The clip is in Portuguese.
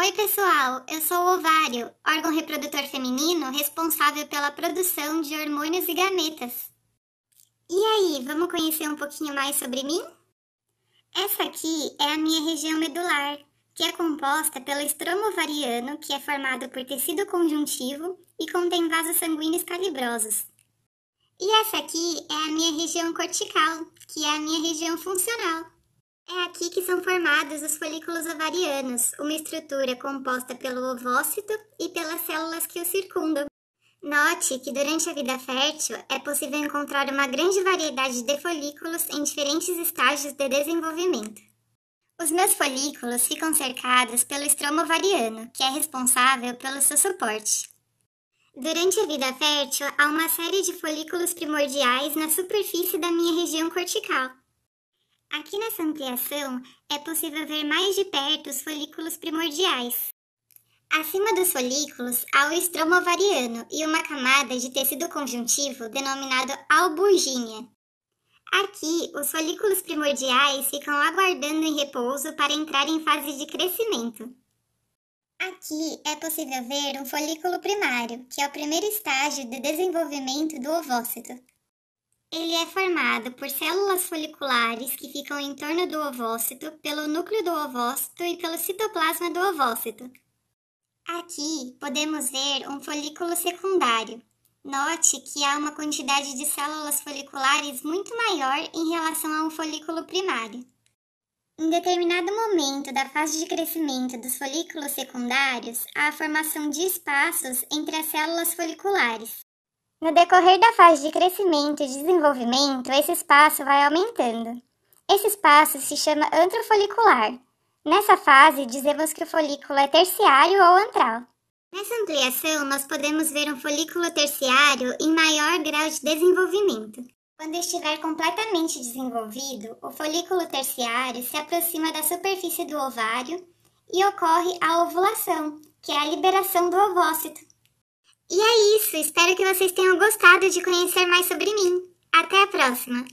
Oi, pessoal! Eu sou o ovário, órgão reprodutor feminino responsável pela produção de hormônios e gametas. E aí, vamos conhecer um pouquinho mais sobre mim? Essa aqui é a minha região medular, que é composta pelo estromo ovariano, que é formado por tecido conjuntivo e contém vasos sanguíneos calibrosos. E essa aqui é a minha região cortical, que é a minha região funcional, é aqui que são formados os folículos ovarianos, uma estrutura composta pelo ovócito e pelas células que o circundam. Note que durante a vida fértil é possível encontrar uma grande variedade de folículos em diferentes estágios de desenvolvimento. Os meus folículos ficam cercados pelo estromo ovariano, que é responsável pelo seu suporte. Durante a vida fértil, há uma série de folículos primordiais na superfície da minha região cortical. Aqui nessa ampliação é possível ver mais de perto os folículos primordiais. Acima dos folículos há o estroma ovariano e uma camada de tecido conjuntivo denominado alburgínia. Aqui, os folículos primordiais ficam aguardando em repouso para entrar em fase de crescimento. Aqui é possível ver um folículo primário, que é o primeiro estágio de desenvolvimento do ovócito, ele é formado por células foliculares que ficam em torno do ovócito, pelo núcleo do ovócito e pelo citoplasma do ovócito. Aqui podemos ver um folículo secundário. Note que há uma quantidade de células foliculares muito maior em relação a um folículo primário. Em determinado momento da fase de crescimento dos folículos secundários, há a formação de espaços entre as células foliculares. No decorrer da fase de crescimento e desenvolvimento, esse espaço vai aumentando. Esse espaço se chama antrofolicular. Nessa fase, dizemos que o folículo é terciário ou antral. Nessa ampliação, nós podemos ver um folículo terciário em maior grau de desenvolvimento. Quando estiver completamente desenvolvido, o folículo terciário se aproxima da superfície do ovário e ocorre a ovulação, que é a liberação do ovócito. E é isso, espero que vocês tenham gostado de conhecer mais sobre mim. Até a próxima!